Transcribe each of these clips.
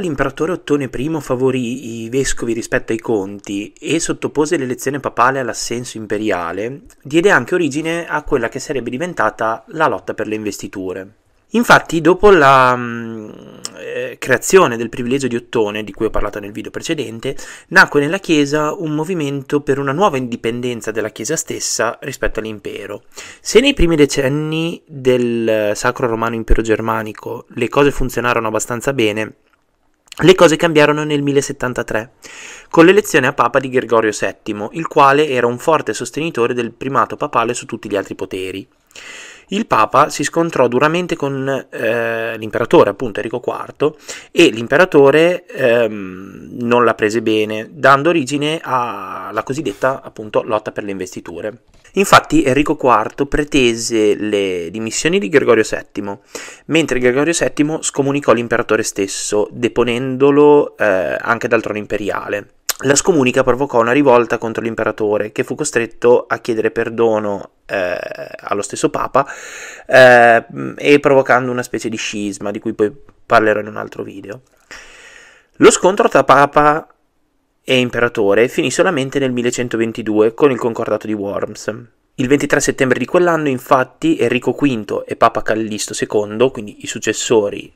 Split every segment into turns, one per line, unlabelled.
l'imperatore Ottone I favorì i vescovi rispetto ai conti e sottopose l'elezione papale all'assenso imperiale, diede anche origine a quella che sarebbe diventata la lotta per le investiture. Infatti, dopo la mm, eh, creazione del privilegio di Ottone, di cui ho parlato nel video precedente, nacque nella Chiesa un movimento per una nuova indipendenza della Chiesa stessa rispetto all'impero. Se nei primi decenni del eh, Sacro Romano Impero Germanico le cose funzionarono abbastanza bene, le cose cambiarono nel 1073, con l'elezione a Papa di Gregorio VII, il quale era un forte sostenitore del primato papale su tutti gli altri poteri il Papa si scontrò duramente con eh, l'imperatore, appunto Enrico IV, e l'imperatore ehm, non la prese bene, dando origine alla cosiddetta appunto lotta per le investiture. Infatti Enrico IV pretese le dimissioni di Gregorio VII, mentre Gregorio VII scomunicò l'imperatore stesso, deponendolo eh, anche dal trono imperiale. La scomunica provocò una rivolta contro l'imperatore, che fu costretto a chiedere perdono eh, allo stesso Papa, eh, e provocando una specie di scisma, di cui poi parlerò in un altro video. Lo scontro tra Papa e Imperatore finì solamente nel 1122 con il Concordato di Worms. Il 23 settembre di quell'anno, infatti, Enrico V e Papa Callisto II, quindi i successori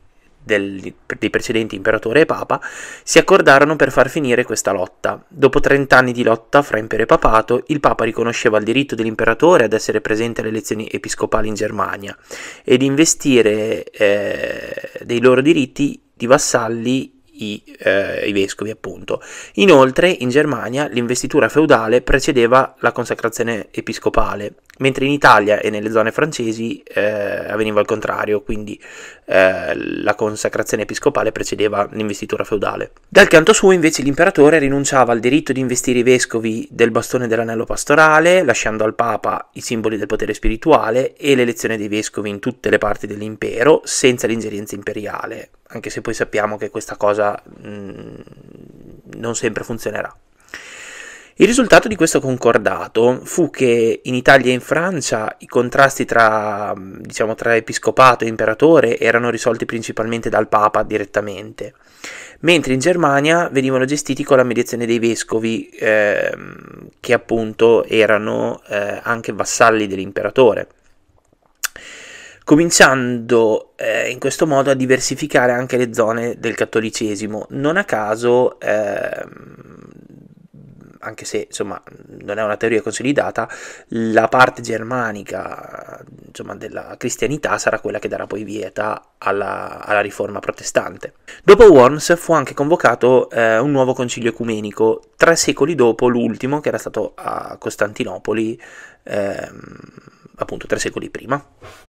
del, dei precedenti imperatore e papa, si accordarono per far finire questa lotta. Dopo 30 anni di lotta fra impero e papato, il papa riconosceva il diritto dell'imperatore ad essere presente alle elezioni episcopali in Germania ed investire eh, dei loro diritti di vassalli i, eh, i, vescovi, appunto. Inoltre, in Germania l'investitura feudale precedeva la consacrazione episcopale, mentre in Italia e nelle zone francesi eh, avveniva il contrario, quindi eh, la consacrazione episcopale precedeva l'investitura feudale. Dal canto suo invece l'imperatore rinunciava al diritto di investire i vescovi del bastone dell'anello pastorale, lasciando al Papa i simboli del potere spirituale e l'elezione dei vescovi in tutte le parti dell'impero senza l'ingerenza imperiale, anche se poi sappiamo che questa cosa mh, mm, non sempre funzionerà. Il risultato di questo concordato fu che in Italia e in Francia i contrasti tra, diciamo, tra episcopato e imperatore erano risolti principalmente dal Papa direttamente, mentre in Germania venivano gestiti con la mediazione dei vescovi eh, che appunto erano eh, anche vassalli dell'imperatore cominciando eh, in questo modo a diversificare anche le zone del cattolicesimo. Non a caso eh, anche se insomma non è una teoria consolidata, la parte germanica insomma, della cristianità sarà quella che darà poi vieta alla, alla riforma protestante. Dopo Worms fu anche convocato eh, un nuovo concilio ecumenico, tre secoli dopo l'ultimo che era stato a Costantinopoli, eh, appunto tre secoli prima.